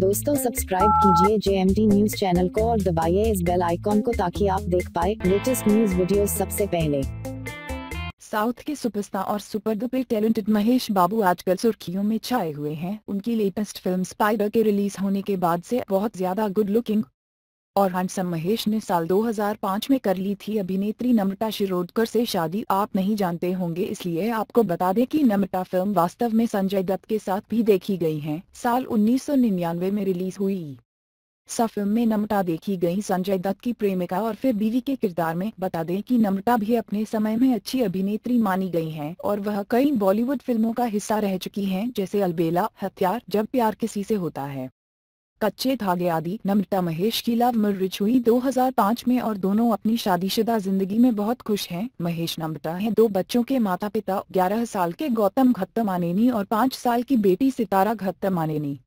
दोस्तों सब्सक्राइब कीजिए जे news channel को और दबाइए इस बेल आइकॉन को ताकि आप देख पाए लेटेस्ट न्यूज वीडियो सबसे पहले साउथ के सुपरस्टार और super duper talented Mahesh Babu आजकल सुर्खियों में छाए हुए हैं उनकी लेटेस्ट फिल्म स्पाइडर के रिलीज होने के बाद से बहुत ज्यादा गुड लुकिंग और हंसम महेश ने साल 2005 में कर ली थी अभिनेत्री नम्रता शिरोडकर से शादी आप नहीं जानते होंगे इसलिए आपको बता दें कि नम्रता फिल्म वास्तव में संजय दत्त के साथ भी देखी गई है साल 1999 में रिलीज हुई स फिल्म में नम्रता देखी गई संजय दत्त की प्रेमिका और फिर बीवी के किरदार में बता दें कि नम्रता भी अपने समय में अच्छी अभिनेत्री मानी गई हैं और वह कई बॉलीवुड फिल्मों का हिस्सा रह चुकी हैं जैसे अलबेला हथियार जब प्यार किसी से होता है कच्चे धागे आदि नम्रता महेश की लव मैरिज हुई 2005 में और दोनों अपनी शादीशुदा जिंदगी में बहुत खुश हैं महेश नम्रता हैं दो बच्चों के माता पिता 11 साल के गौतम घत्तमानेनी और 5 साल की बेटी सितारा घत्तमानेनी